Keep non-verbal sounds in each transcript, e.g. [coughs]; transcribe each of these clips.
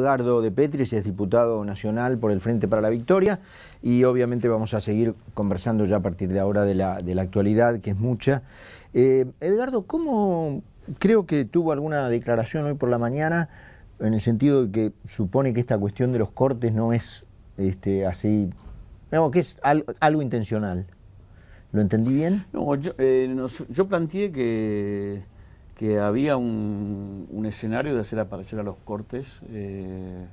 Edgardo de Petris es diputado nacional por el Frente para la Victoria y obviamente vamos a seguir conversando ya a partir de ahora de la, de la actualidad, que es mucha. Eh, Edgardo, ¿cómo creo que tuvo alguna declaración hoy por la mañana en el sentido de que supone que esta cuestión de los cortes no es este, así, digamos que es algo intencional? ¿Lo entendí bien? yo, eh, no, yo planteé que que había un, escenario de hacer aparecer a los cortes eh,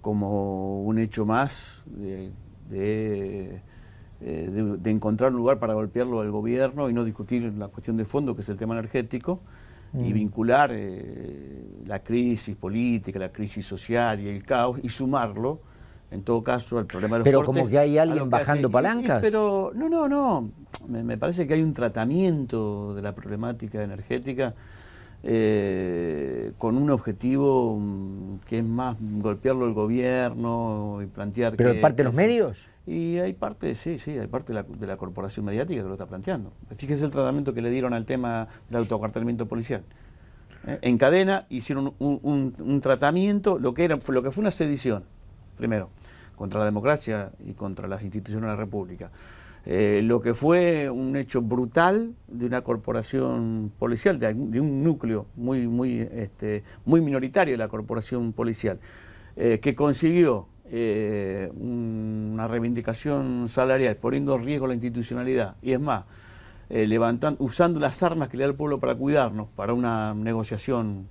como un hecho más de, de, eh, encontrar un lugar para golpearlo al gobierno y no discutir la cuestión de fondo, que es el tema energético, y mm. vincular eh, la crisis política, la crisis social y el caos, y sumarlo en todo caso, al problema de los Pero como que hay alguien bajando palancas. no, no, no me, parece que hay un tratamiento de la problemática energética eh, con un objetivo mm, que es más golpearlo el gobierno y plantear... ¿Pero parte de los medios? Y hay parte, sí, sí, hay parte de la, corporación mediática que lo está planteando. Fíjese el tratamiento que le dieron al tema del autoacuartelamiento policial. Eh, en cadena hicieron un, tratamiento, lo que, era, lo que fue una sedición, primero, contra la democracia y contra las instituciones de la República. Eh, lo que fue un hecho brutal de una corporación policial, de, un núcleo muy, muy, este, muy minoritario de la corporación policial, eh, que consiguió eh, una reivindicación salarial poniendo en riesgo la institucionalidad. Y es más, levantando, usando las armas que le da el pueblo para cuidarnos, para una negociación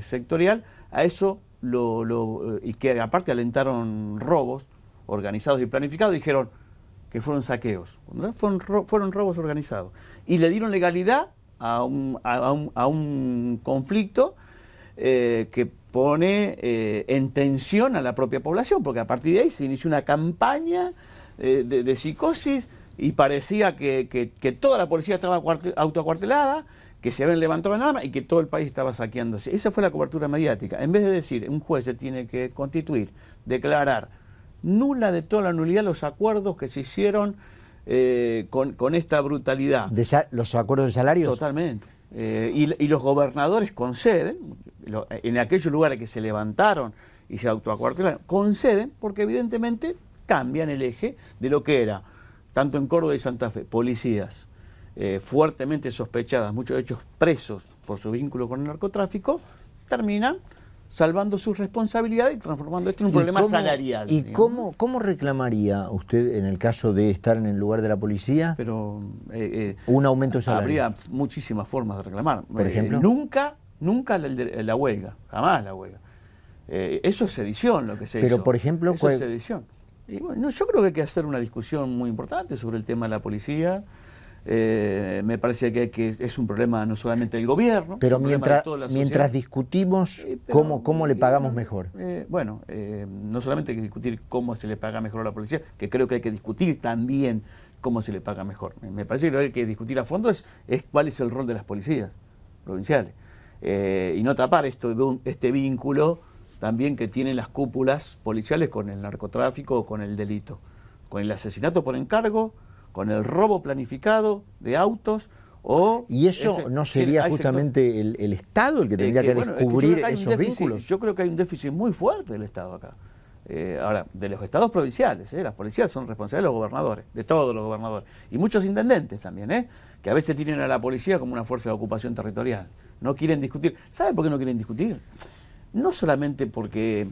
sectorial, a eso lo, lo, y que aparte alentaron robos organizados y planificados, dijeron, que fueron saqueos, fueron, robos organizados. Y le dieron legalidad a un, conflicto eh, que pone eh, en tensión a la propia población, porque a partir de ahí se inició una campaña eh, de, psicosis y parecía que, que toda la policía estaba autoacuartelada, que se habían levantado en armas y que todo el país estaba saqueándose. Esa fue la cobertura mediática. En vez de decir, un juez se tiene que constituir, declarar, nula de toda la nulidad los acuerdos que se hicieron eh, con, esta brutalidad. ¿Los acuerdos de salarios? Totalmente. Eh, y, los gobernadores conceden, en aquellos lugares que se levantaron y se autoacuartelaron, conceden porque evidentemente cambian el eje de lo que era, tanto en Córdoba y Santa Fe, policías eh, fuertemente sospechadas, muchos de ellos presos por su vínculo con el narcotráfico, terminan salvando su responsabilidad y transformando esto en un problema salarial. ¿Y cómo, cómo reclamaría usted en el caso de estar en el lugar de la policía? Pero eh, eh, un aumento salarial. Habría muchísimas formas de reclamar. Por eh, ejemplo. nunca, nunca la, huelga, jamás la huelga. eso es sedición lo que se Pero por ejemplo, eso es sedición. yo creo que hay que hacer una discusión muy importante sobre el tema de la policía. Eh, me parece que, que, es un problema no solamente del gobierno, pero mientras, mientras discutimos cómo, cómo le eh, pagamos mejor. Eh, bueno, no solamente hay que discutir cómo se le paga mejor a la policía, que creo que hay que discutir también cómo se le paga mejor. Me parece que lo que hay que discutir a fondo es, es cuál es el rol de las policías provinciales y no tapar esto, este vínculo también que tienen las cúpulas policiales con el narcotráfico o con el delito, con el asesinato por encargo con el robo planificado de autos o ¿Y eso no sería justamente el, Estado el que tendría que, descubrir esos vínculos? Yo creo que hay un déficit muy fuerte del Estado acá. Eh, ahora, de los estados provinciales, eh, las policías son responsables de los gobernadores, de todos los gobernadores, y muchos intendentes también, eh, que a veces tienen a la policía como una fuerza de ocupación territorial. No quieren discutir. ¿Sabe por qué no quieren discutir? No solamente porque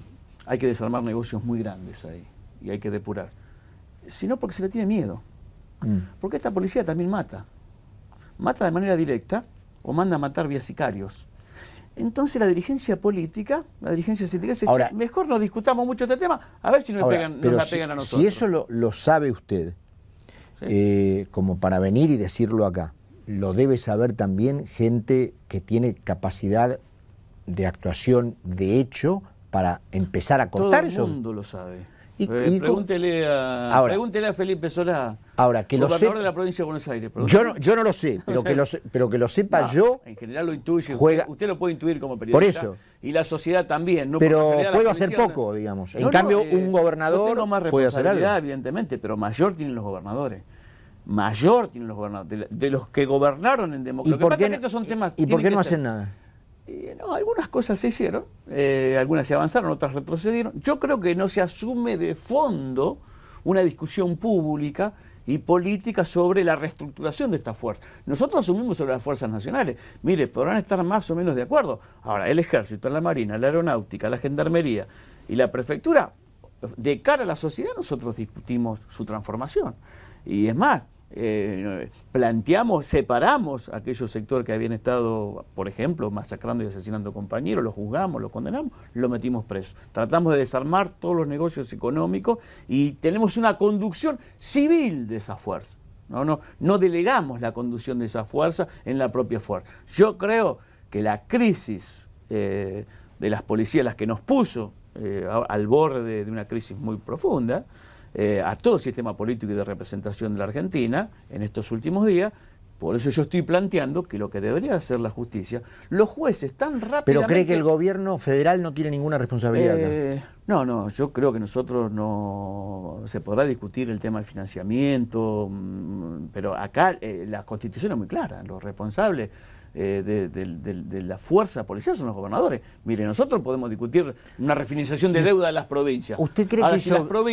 hay que desarmar negocios muy grandes ahí y hay que depurar, sino porque se le tiene miedo. Mm. Porque esta policía también mata. Mata de manera directa o manda a matar vía sicarios. Entonces la dirigencia política, la dirigencia sindical, se mejor no discutamos mucho este tema, a ver si nos, la pegan a nosotros. Si eso lo, sabe usted, eh, como para venir y decirlo acá, lo debe saber también gente que tiene capacidad de actuación de hecho para empezar a cortar eso. Todo el mundo lo sabe. Eh, a, pregúntele a Felipe Solá Ahora, que de la provincia de Buenos Aires, Yo no, yo no lo sé, [laughs] pero, que lo, pero que lo sepa yo. En general lo intuye. usted lo puede intuir como periodista. Por eso. Y la sociedad también. pero puedo hacer poco, digamos. en cambio, un eh, gobernador. Yo más evidentemente, pero mayor tienen los gobernadores mayor tienen los gobernadores, de, los que gobernaron en democracia. ¿Y por qué, son temas, ¿y por no hacen nada? no, algunas cosas se hicieron, eh, algunas se avanzaron, otras retrocedieron. Yo creo que no se asume de fondo una discusión pública y política sobre la reestructuración de estas fuerzas. Nosotros asumimos sobre las fuerzas nacionales. Mire, podrán estar más o menos de acuerdo. Ahora, el ejército, la marina, la aeronáutica, la gendarmería y la prefectura, de cara a la sociedad nosotros discutimos su transformación. Y es más, eh, planteamos, separamos aquellos sectores que habían estado, por ejemplo, masacrando y asesinando compañeros, los juzgamos, los condenamos, los metimos presos. Tratamos de desarmar todos los negocios económicos y tenemos una conducción civil de esa fuerza. No, no, delegamos la conducción de esa fuerza en la propia fuerza. Yo creo que la crisis eh, de las policías, las que nos puso eh, al borde de una crisis muy profunda, eh, a todo el sistema político y de representación de la Argentina en estos últimos días. Por eso yo estoy planteando que lo que debería hacer la justicia, los jueces tan rápidamente... Pero cree que el gobierno federal no tiene ninguna responsabilidad. Eh, no, no, yo creo que nosotros no. Se podrá discutir el tema del financiamiento, mm, pero acá eh, la constitución es muy clara. Los responsables eh, de, la fuerza policial son los gobernadores. Mire, nosotros podemos discutir una refinanciación de deuda de las provincias. ¿Usted cree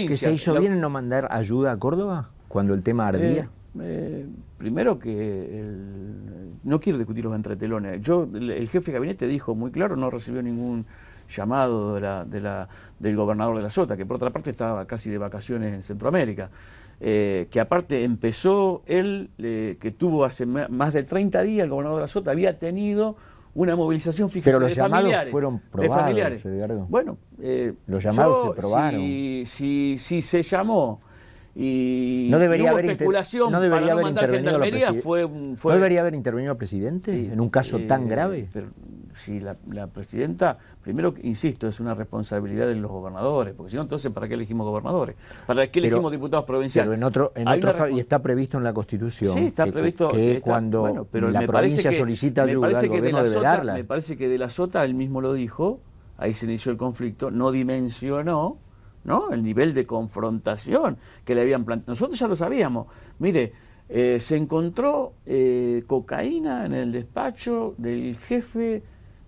que, se hizo bien no mandar ayuda a Córdoba cuando el tema eh, ardía? Eh, primero que no quiero discutir los entretelones. Yo, el, jefe de gabinete dijo muy claro, no recibió ningún llamado del gobernador de la Sota, que por otra parte estaba casi de vacaciones en Centroamérica. Eh, que aparte empezó él, eh, que tuvo hace más de 30 días el gobernador de la Sota, había tenido una movilización fija Pero los llamados fueron probados, Bueno, eh, los llamados se probaron. Si, si, se llamó y no debería haber especulación no debería para haber la fue, no debería haber intervenido el presidente en un caso tan grave si la, presidenta, primero, insisto, es una responsabilidad de los gobernadores, porque si no, entonces, ¿para qué elegimos gobernadores? ¿Para qué elegimos diputados provinciales? Pero en otro, en y está previsto en la Constitución. Sí, está que, previsto. cuando la provincia solicita ayuda, me gobierno de debe Me parece que de la Sota él mismo lo dijo, ahí se inició el conflicto, no dimensionó ¿no? el nivel de confrontación que le habían planteado. Nosotros ya lo sabíamos. Mire, eh, se encontró eh, cocaína en el despacho del jefe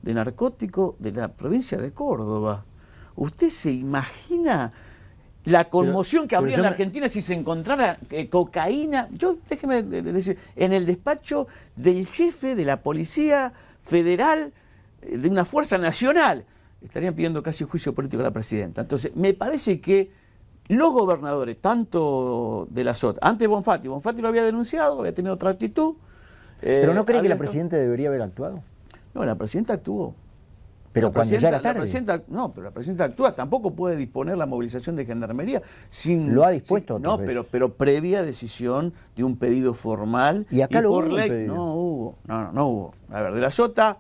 de narcótico de la provincia de Córdoba. ¿Usted se imagina la conmoción que habría en Argentina si se encontrara eh, cocaína? Yo, déjeme eh, eh, decir, en el despacho del jefe de la Policía Federal de una fuerza nacional, estarían pidiendo casi juicio político a la presidenta. Entonces, me parece que los gobernadores, tanto de la SOT, antes Bonfatti, Bonfatti lo había denunciado, había tenido otra actitud. ¿Pero no cree que la presidenta debería haber actuado? No, la presidenta actuó. Pero cuando ya era tarde. presidenta, no, pero la presidenta actúa, tampoco puede disponer la movilización de gendarmería sin. Lo ha dispuesto No, pero pero previa decisión de un pedido formal. Y acá lo hubo. Ley, No hubo, no, no, hubo. A ver, de la Sota,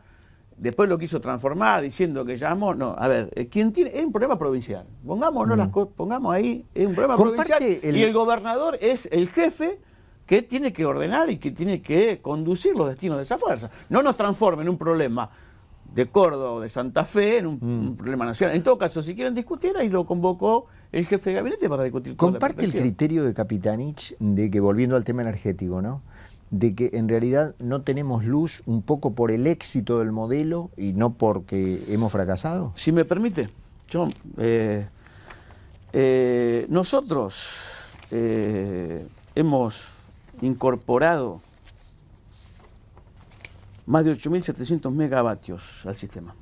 después lo quiso transformar diciendo que llamó. No, a ver, eh, tiene. Es un problema provincial. Mm. las pongamos ahí, es un problema provincial. Y el gobernador es el jefe que tiene que ordenar y que tiene que conducir los destinos de esa fuerza. No nos transforme en un problema de Córdoba o de Santa Fe, en un, mm. problema nacional. En todo caso, si quieren discutir, ahí lo convocó el jefe de gabinete para discutir. Comparte el criterio de Capitanich de que, volviendo al tema energético, ¿no? de que en realidad no tenemos luz un poco por el éxito del modelo y no porque hemos fracasado? Si me permite, yo, eh, eh, nosotros eh, hemos incorporado más de 8.700 megavatios al sistema.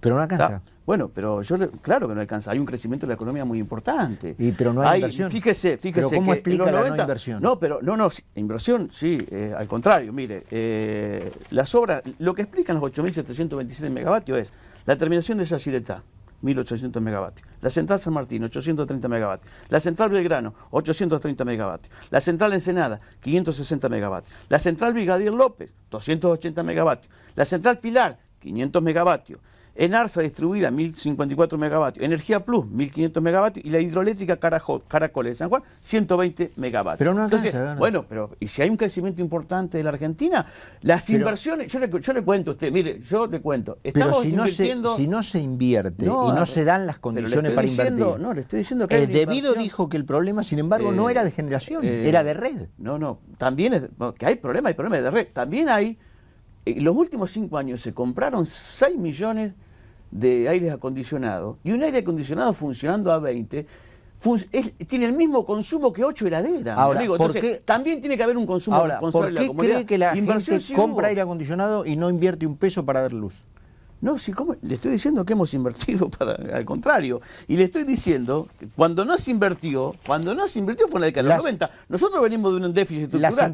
Pero no alcanza. Bueno, pero yo claro que no alcanza. Hay un crecimiento de la economía muy importante. pero no hay, inversión. Fíjese, fíjese cómo que explica la inversión. No, pero no, no, inversión sí, eh, al contrario, mire, eh, las obras, lo que explican los 8.727 megavatios es la terminación de esa sireta, 1.800 megavatios. La central San Martín, 830 megavatios. La central Belgrano, 830 megavatios. La central Ensenada, 560 megavatios. La central Brigadier López, 280 megavatios. La central Pilar, 500 megavatios. En Arsa distribuida 1054 megavatios, Energía Plus 1500 megavatios y la hidroeléctrica Caracoles de San Juan 120 megavatios. Pero no alcanza, Entonces, Bueno, pero y si hay un crecimiento importante de la Argentina, las inversiones, yo le, cuento a usted, mire, yo le cuento, estamos pero si No se, si no se invierte y no se dan las condiciones para invertir. No, le estoy diciendo que... Eh, debido dijo que el problema, sin embargo, eh, no era de generación, eh, era de red. No, no, también es, que hay problemas, hay problemas de red. También hay eh, los últimos cinco años se compraron 6 millones de aires acondicionados y un aire acondicionado funcionando a 20 tiene el mismo consumo que 8 heladeras. Ahora, también tiene que haber un consumo ahora, responsable ¿por qué cree que la gente compra aire acondicionado y no invierte un peso para ver luz? No, si le estoy diciendo que hemos invertido [laughs] para, al contrario. Y le estoy diciendo cuando no se invirtió, cuando no se invirtió fue en la década de los 90. Nosotros venimos de un déficit estructural. Las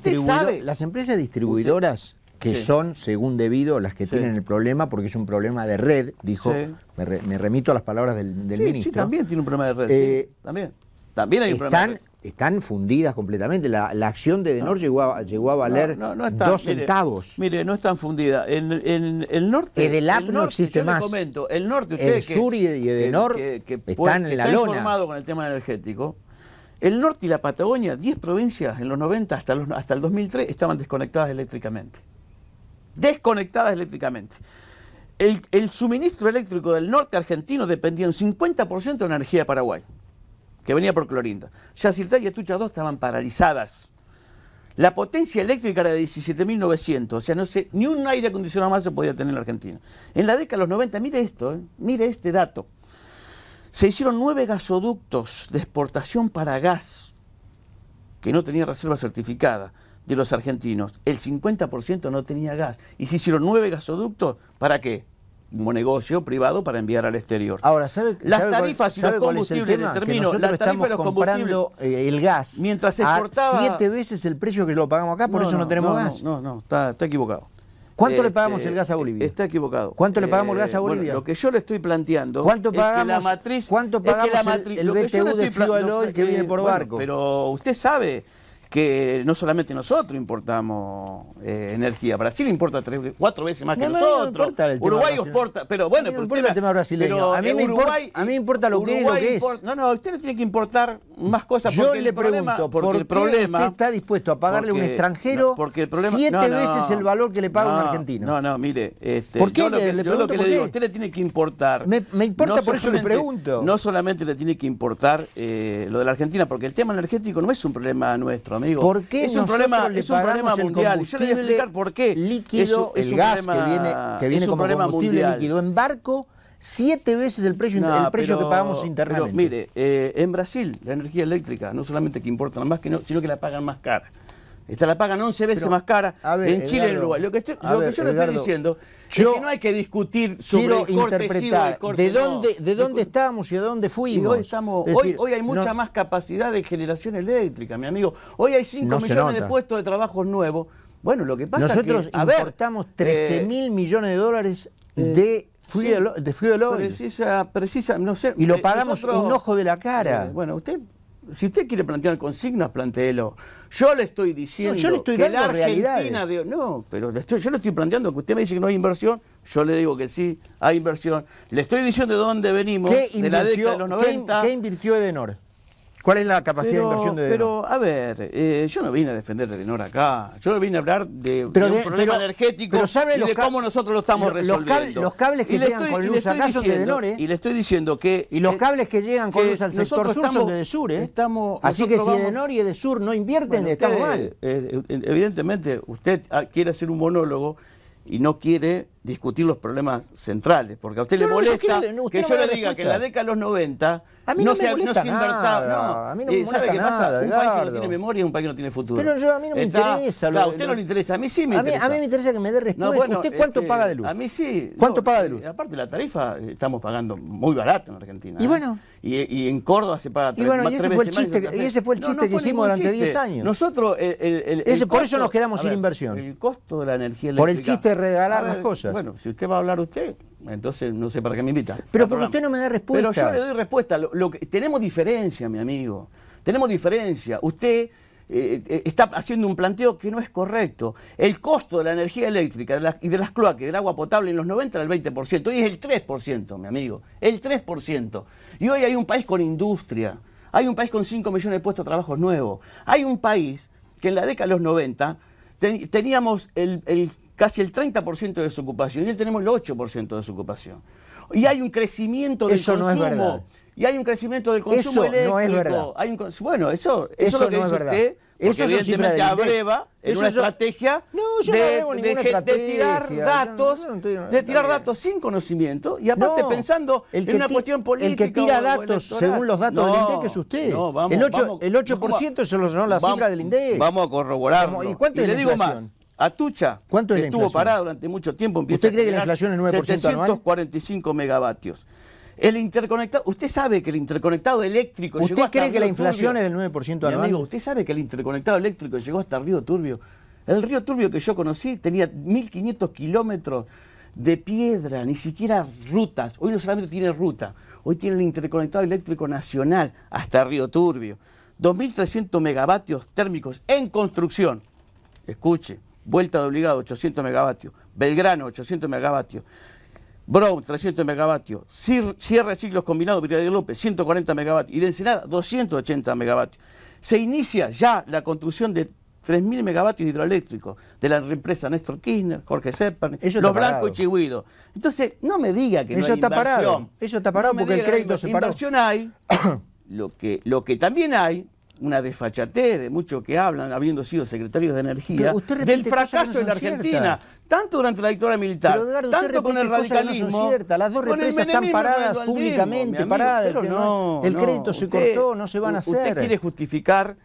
empresas, sabe, las empresas distribuidoras que son, según debido, las que tienen el problema, porque es un problema de red, dijo, me, remito a las palabras del, ministro. Sí, también tiene un problema de red. Eh, también. También hay un están, problema de red. Están fundidas completamente. La, acción de Edenor llegó, a, a valer dos centavos. Mire, no están fundidas. En, el norte. Edelap no existe más. el norte, El sur y Edenor están en con el tema energético. El norte y la Patagonia, 10 provincias en los 90 hasta, hasta el 2003, estaban desconectadas eléctricamente desconectadas eléctricamente. El, suministro eléctrico del norte argentino dependía un 50% de energía de Paraguay, que venía por Clorinda. Yacirta y Estucha 2 estaban paralizadas. La potencia eléctrica era de 17.900, o sea, no ni un aire acondicionado más se podía tener en la Argentina. En la década de los 90, mire esto, ¿eh? mire este dato. Se hicieron nueve gasoductos de exportación para gas, que no tenía reserva certificada de los argentinos, el 50% no tenía gas. Y se hicieron nueve gasoductos, ¿para qué? Como negocio privado para enviar al exterior. Ahora, ¿sabe, las tarifas y los combustibles, las tarifas y los combustibles. el gas mientras exportaba. siete veces el precio que lo pagamos acá, por eso no, tenemos gas. No, no, está, está equivocado. ¿Cuánto le eh, pagamos el eh, gas a Bolivia? Está equivocado. ¿Cuánto le eh, pagamos el gas a Bolivia? lo que yo le estoy planteando ¿Cuánto es que la matriz... ¿Cuánto pagamos es que la matriz, el, el que viene por barco? Pero usted sabe que no solamente nosotros importamos eh, energía, Brasil importa tres, cuatro veces más que nosotros, Uruguay exporta, pero bueno, el tema brasileño, a, mí me importa, a mí me importa lo que es, es. no, no, usted no tiene que importar más cosas. Yo le pregunto, porque ¿por qué el problema, usted está dispuesto a pagarle a un extranjero porque el problema, siete veces el valor que le paga un argentino? No, no, mire, este, ¿Por qué yo, lo que, le, digo, usted le tiene que importar. Me, importa, por eso le pregunto. No solamente le tiene que importar eh, lo de la Argentina, porque el tema energético no es un problema nuestro, amigo. ¿Por qué es un problema, es un problema mundial? Yo le voy a explicar por qué. Líquido, es, un gas problema, que viene, que viene como combustible mundial. líquido en barco siete veces el precio, que pagamos internamente. mire, eh, en Brasil la energía eléctrica no solamente que importan más, que no, sino que la pagan más cara. Esta la pagan 11 veces más cara en Chile, y en Uruguay. Lo que, yo le estoy diciendo es que no hay que discutir sobre el de dónde, de dónde estábamos y a dónde fuimos. Hoy, estamos, hoy, hoy, hay mucha más capacidad de generación eléctrica, mi amigo. Hoy hay 5 millones de puestos de trabajo nuevos. Bueno, lo que pasa es que... Nosotros importamos 13 eh, mil millones de dólares eh, de Fui de Precisa, precisa, no sé. Y lo eh, pagamos un ojo de la eh, cara. bueno, usted, si usted quiere plantear consignas, planteelo. Yo le estoy diciendo que la Argentina... no, pero yo le estoy planteando que usted me dice que no hay inversión, yo le digo que sí, hay inversión. Le estoy diciendo de dónde venimos, de la década de los 90. qué invirtió Edenor? ¿Cuál es la capacidad de inversión de Edenor? Pero, a ver, eh, yo no vine a defender a Edenor acá. Yo vine a hablar de, un problema energético y de cómo nosotros lo estamos resolviendo. Los, cables que llegan con luz acá son de Edenor, Y le estoy diciendo que... Y los eh, cables que llegan con luz al sector sur estamos, son de Sur, ¿eh? Así que si de Edenor y Sur no invierten, estamos mal. Eh, evidentemente, usted ah, quiere hacer un monólogo y no quiere discutir los problemas centrales, porque a usted le molesta que yo le diga que en la década de los 90 a mí no, se, A mí no me eh, ¿Sabe qué pasa? Un país que no tiene memoria es un país que no tiene futuro. Pero yo, a mí no me interesa. a usted no le interesa, a mí sí me interesa. a mí me interesa que me dé respuesta. ¿Usted cuánto este, paga de luz? A mí sí. ¿Cuánto paga de luz? Eh, aparte la tarifa eh, estamos pagando muy barata en Argentina. Y Y, en Córdoba se paga y bueno, más, ese fue el chiste, y ese fue el chiste que hicimos durante 10 años. Nosotros... Por eso nos quedamos sin inversión. El costo de la energía eléctrica. Por el chiste de regalar las cosas bueno, si usted va a hablar usted, entonces no sé para qué me invita. Pero porque usted no me da respuesta. Pero yo le doy respuesta. Lo, que, tenemos diferencia, mi amigo. Tenemos diferencia. Usted eh, eh, está haciendo un planteo que no es correcto. El costo de la energía eléctrica y de las cloacas y del agua potable en los 90 era el 20%. Hoy es el 3%, mi amigo. El 3%. Y hoy hay un país con industria. Hay un país con 5 millones de puestos de trabajo nuevos. Hay un país que en la década de los 90 teníamos el, casi el 30% de desocupación y hoy tenemos el 8% de desocupación. Y hay un crecimiento del eso consumo. No es y hay un crecimiento del consumo eso No es verdad. bueno, eso, eso, es lo no es verdad eso evidentemente abreva en una estrategia de, tirar datos, de tirar datos sin conocimiento y aparte pensando que en una cuestión política. El que tira datos según los datos del INDEC es usted. el 8%, vamos, el 8 son, son las del INDEC. Vamos a corroborarlo. ¿Y, cuánto le digo más. Atucha, ¿Cuánto que estuvo parada durante mucho tiempo, empieza ¿Usted cree a que la inflación es 9% 745 megavatios. El interconectado, usted sabe que el interconectado eléctrico llegó hasta cree que la inflación es del 9% anual? amigo, usted sabe que el interconectado eléctrico llegó hasta Río Turbio. El Río Turbio que yo conocí tenía 1.500 kilómetros de piedra, ni siquiera rutas. Hoy no solamente tiene ruta, hoy tiene el interconectado eléctrico nacional hasta Río Turbio. 2.300 megavatios térmicos en construcción. Escuche, vuelta de obligado, 800 megavatios. Belgrano, 800 megavatios. Brown, 300 megavatios. Cierre de ciclos combinados, de López, 140 megavatios. Y de Ensenada, 280 megavatios. Se inicia ya la construcción de 3.000 megavatios hidroeléctricos de la empresa Néstor Kirchner, Jorge Seppern, Los Blancos chihuidos. Entonces, no me diga que no hay está inversión. Parado. Eso está parado porque el crédito se paró. Inversión hay, [coughs] lo que, lo que también hay una desfachatez de muchos que hablan, habiendo sido secretarios de Energía, del fracaso en la Argentina, tanto durante la dictadura militar, tanto con el radicalismo. las dos represas están paradas públicamente, paradas. el, crédito se cortó, no se van a hacer. Usted quiere justificar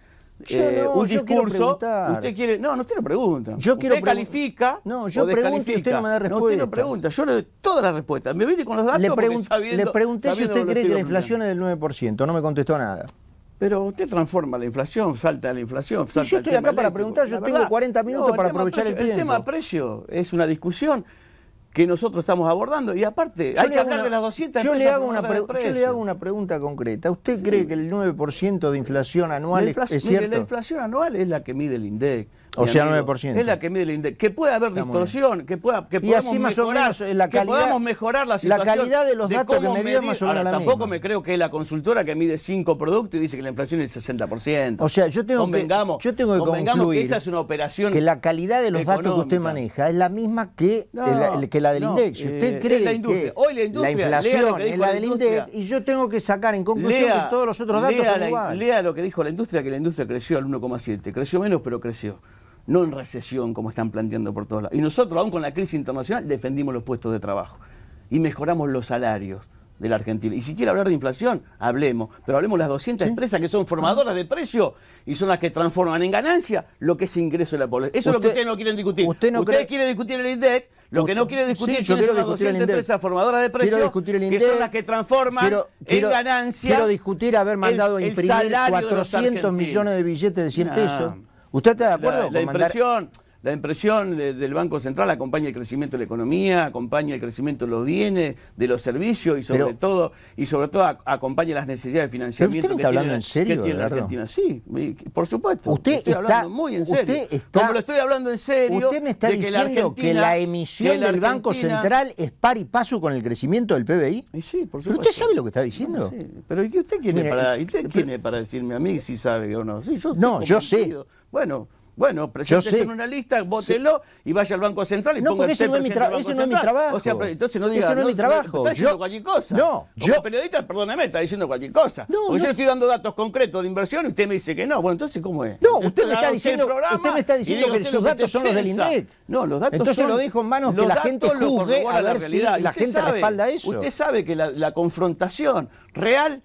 eh, un discurso. Usted quiere. No, no usted lo pregunta. Yo quiero usted califica. No, yo o pregunto y usted no me da respuesta. No, usted no pregunta, yo le doy todas las respuestas. Me vine con los datos. Le, le pregunté si usted cree que la inflación es del 9%, no me contestó nada. Pero usted transforma la inflación, salta la inflación, salta Yo estoy acá para preguntar, yo tengo 40 minutos para aprovechar el tiempo. El tema precio es una discusión que nosotros estamos abordando y aparte hay que hablar de las 200 yo le, hago una le hago una pregunta concreta. ¿Usted cree que el 9% de inflación anual es, la inflación anual es la que mide el INDEC. O sea, 9%. Es la que mide el índice Que puede haber distorsión, que pueda que podamos así más eh, mejorar, la que mejorar la situación. La calidad de los datos que dio más o menos Tampoco me creo que la consultora que mide cinco productos y dice que la inflación es el 60%. O sea, yo tengo que yo que que esa es una operación que la calidad de los datos que usted maneja es la misma que, la, del INDEX. usted eh, cree la que la, inflación es la, del INDEX y yo tengo que sacar en conclusión que todos los otros datos lea son iguales. Lea lo que dijo la industria, que la industria creció al 1,7. Creció menos, pero creció no en recesión como están planteando por todos lados. Y nosotros, aún con la crisis internacional, defendimos los puestos de trabajo y mejoramos los salarios de la Argentina. Y si quiere hablar de inflación, hablemos, pero hablemos de las 200 empresas que son formadoras ah. de precio y son las que transforman en ganancia lo que es ingreso de la población. Eso es lo que ustedes no quieren discutir. Usted no ustedes quieren discutir el INDEC, lo que no quiere discutir son las 200 empresas formadoras de precios que son las que transforman en ganancia. Quiero discutir haber mandado el, imprimir 400 millones de billetes de 100 pesos ¿Usted está de acuerdo? La, impresión, mandar... La impresión del Banco Central acompaña el crecimiento de la economía, acompaña el crecimiento de los bienes, de los servicios y sobre todo y sobre todo acompaña las necesidades de financiamiento usted está hablando en serio, ¿De la Argentina. Sí, por supuesto. Usted está, hablando muy en serio. Como lo estoy hablando en serio. Usted me está que diciendo la que la, emisión del Banco Central es par y paso con el crecimiento del PBI. sí, por supuesto. usted sabe lo que está diciendo. sí. Pero ¿y usted quién es para, decirme a mí si sabe o no? no, yo sé. Bueno, bueno, preséntese en una lista, bótelo y vaya al Banco Central y no, ponga el ese, no es, mi ese no es mi trabajo. O sea, entonces no diga, Ese no, es mi trabajo. está diciendo cualquier cosa. No, Como periodista, perdóname, está diciendo cualquier cosa. No, porque yo estoy dando datos concretos de inversión y usted me dice que no. Bueno, entonces, ¿cómo es? No, usted, me está, diciendo, usted me está diciendo que esos datos son los del INDEC. No, los datos son... Entonces son, lo dejo en manos que la gente juzgue a ver la gente respalda eso. Usted sabe que la confrontación real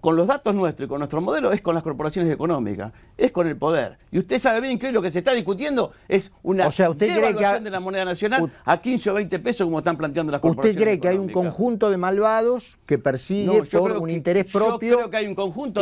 con los datos nuestros y con nuestro modelo es con las corporaciones económicas, es con el poder. Y usted sabe bien que hoy lo que se está discutiendo es una devaluación de la moneda nacional a 15 o 20 pesos como están planteando las corporaciones ¿Usted cree que hay un conjunto de malvados que persigue por un interés propio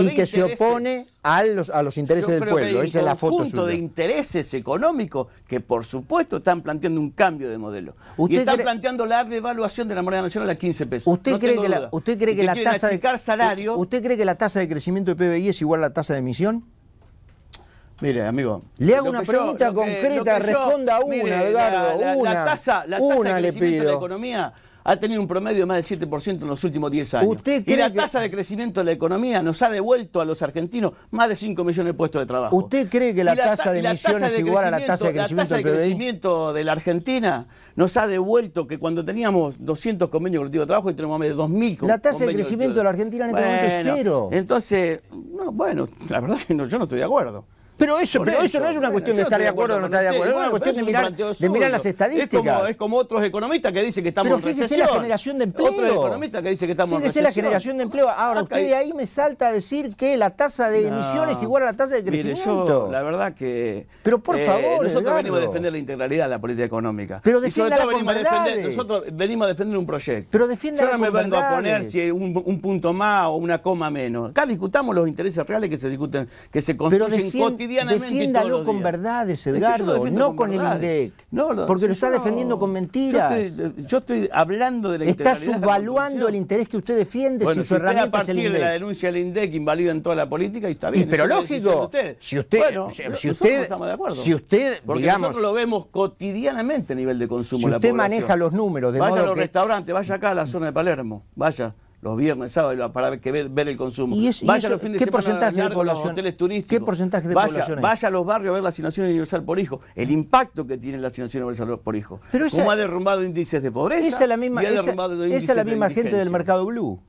y que se opone a los, intereses del pueblo? Esa es la foto conjunto de intereses económicos que por supuesto están planteando un cambio de modelo. ¿Usted y están planteando la devaluación de la moneda nacional a 15 pesos. ¿Usted cree que la, usted cree que, la tasa de... salarios cree que la tasa de crecimiento de PBI es igual a la tasa de emisión? Mire, amigo. Le hago una pregunta concreta, responda una, Edgardo. La, una, la tasa, la tasa de crecimiento de la economía ha tenido un promedio de más del 7% en los últimos 10 años. y la tasa de crecimiento de la economía nos ha devuelto a los argentinos más de 5 millones de puestos de trabajo. ¿Usted cree que la, tasa de emisiones es igual a la tasa de crecimiento, la tasa de crecimiento de la Argentina? nos ha devuelto que cuando teníamos 200 convenios colectivos de trabajo y tenemos más de 2.000 La tasa de crecimiento de la Argentina en este momento es cero. Entonces, bueno, la verdad es que yo no estoy de acuerdo. Pero eso, no es una cuestión de estar de acuerdo o no estar de acuerdo, es una cuestión de mirar, de mirar, las estadísticas. Es como, es como, otros economistas que dicen que estamos pero en recesión. la generación de empleo. Otros economistas que dicen que estamos fíjese en recesión. la generación de empleo. Ahora, usted ahí me salta a decir que la tasa de emisiones es igual a la tasa de crecimiento. la verdad que... Pero por eh, favor, Nosotros venimos a defender la integralidad de la política económica. Pero defienda la venimos a defender, Nosotros venimos a defender un proyecto. Pero Yo no me vengo a poner si un, un punto más o una coma menos. Acá discutamos los intereses reales que se discuten, que se construyen Defiéndalo con verdades, Edgardo, no con, el INDEC. porque lo está defendiendo con mentiras. Yo estoy, hablando de la Está subvaluando el interés que usted defiende bueno, si usted a partir de la denuncia del INDEC invalida en toda la política y está bien. pero lógico, si usted, si usted, estamos de acuerdo. Si usted, porque nosotros lo vemos cotidianamente a nivel de consumo. Si usted maneja los números de Vaya a los restaurantes, vaya acá a la zona de Palermo, vaya los viernes, sábados, para que ver, ver el consumo. vaya los fines de ¿qué porcentaje de población, ¿Qué porcentaje de vaya, población Vaya a los barrios a ver la asignación universal por hijo, el impacto que tiene la asignación universal por hijo. Cómo ha derrumbado índices de pobreza esa es la misma, es la misma gente del mercado blue.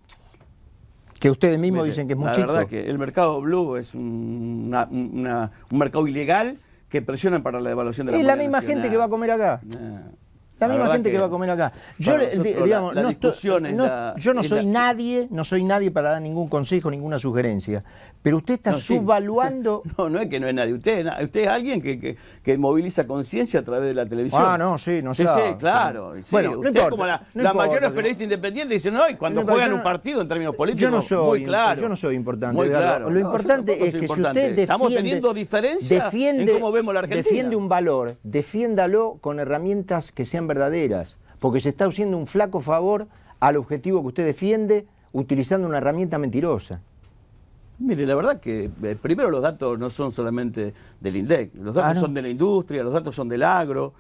Que ustedes mismos dicen que es muy La verdad que el mercado blue es un mercado ilegal que presionan para la devaluación de la Es la misma gente que va a comer acá. La, misma gente que, va a comer acá. Yo, no, yo no soy nadie, no soy nadie para dar ningún consejo, ninguna sugerencia. Pero usted está subvaluando. [laughs] No, no es que no es nadie. Usted, es alguien que, moviliza conciencia a través de la televisión. Ah, no, sí, no sé. Sí, claro. usted es como la, mayor periodista independiente dice, no, y cuando juegan un partido en términos políticos, yo no soy, Yo no soy importante. Lo importante es que usted defiende, Estamos teniendo diferencias defiende, cómo vemos la Argentina. Defiende un valor, defiéndalo con herramientas que sean verdaderas, porque se está haciendo un flaco favor al objetivo que usted defiende utilizando una herramienta mentirosa. Mire, la verdad que eh, primero los datos no son solamente del INDEC, los datos ah, son de la industria, los datos son del agro,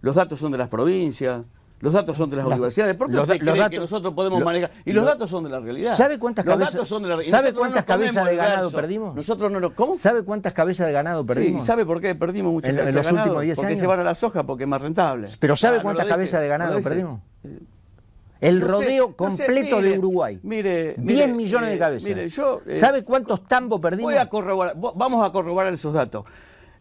los datos son de las provincias. Los datos son de las universidades. porque qué los, datos, que nosotros podemos manejar? Y los datos son de la realidad. ¿Sabe cuántas cabezas, de ¿sabe cuántas cabezas de ganado perdimos? Nosotros no lo, ¿Cómo? ¿Sabe cuántas cabezas de ganado perdimos? Sí, ¿sabe por qué perdimos muchas en, en los últimos 10 años. Porque se van a la soja porque es más rentable. Pero ¿sabe ah, cuántas cabezas de ganado perdimos? Eh, El rodeo completo de Uruguay. Mire, 10 millones de eh, cabezas. Yo, eh, ¿Sabe cuántos tambos perdimos? Voy a corroborar, vamos a corroborar esos datos.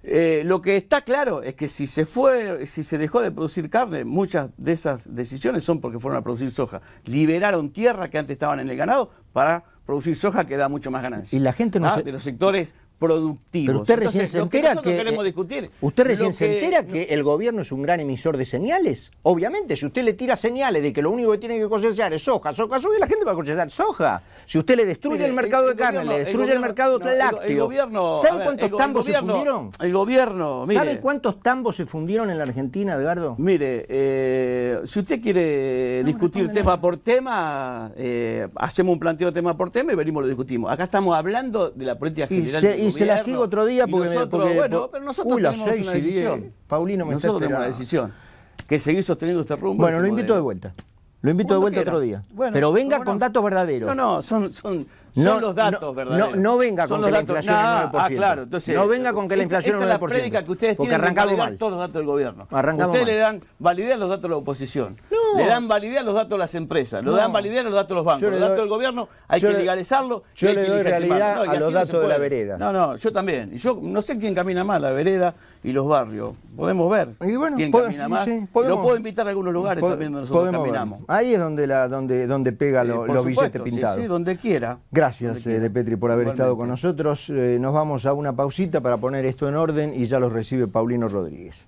Eh, lo que está claro es que si se fue, si se dejó de producir carne, muchas de esas decisiones son porque fueron a producir soja. Liberaron tierra que antes estaban en el ganado para producir soja que da mucho más ganancia. Y la gente no ¿Ah? De los sectores productivo. Pero usted recién se entera que, eh, ¿Usted recién se entera que el gobierno es un gran emisor de señales? Obviamente, si usted le tira señales de que lo único que tiene que cosechar es soja, soja, soja, la gente va a cosechar soja. Si usted le destruye el mercado de carne, le destruye el, mercado lácteo. El, gobierno, ¿Sabe cuántos tambos se fundieron? El gobierno, mire. ¿Sabe cuántos tambos se fundieron en la Argentina, Eduardo? Mire, eh, si usted quiere discutir tema por tema, eh, hacemos un planteo de tema por tema y venimos y lo discutimos. Acá estamos hablando de la política general. Y se la sigo otro día porque... Nosotros, porque bueno, pero nosotros tenemos una decisión. Paulino me nosotros tenemos una decisión, que seguir sosteniendo este rumbo. Bueno, lo invito de, vuelta. Lo invito de vuelta otro día. pero venga con datos verdaderos. No, no, son no, Son los datos, no, verdaderos. No, no venga con que la inflación nah, es 9%. Ah, ah claro. no venga con que la inflación esta es 9%. Es la prédica que ustedes tienen validar mal. todos los datos del gobierno. ustedes le dan validez a los datos de la oposición. Le dan validez a los datos de las empresas. Le dan validez a los datos de los bancos. los datos del gobierno hay que legalizarlo. Yo le doy realidad a los datos de la vereda. No, no, yo también. Yo no sé quién camina más, la vereda y los barrios. Podemos ver y bueno, camina más. lo puedo invitar a algunos lugares también donde nosotros caminamos. Ahí es donde donde donde pega eh, los billetes pintados. Sí, donde quiera. Gracias, eh, De Petri, por haber estado con nosotros. Eh, nos vamos a una pausita para poner esto en orden y ya los recibe Paulino Rodríguez.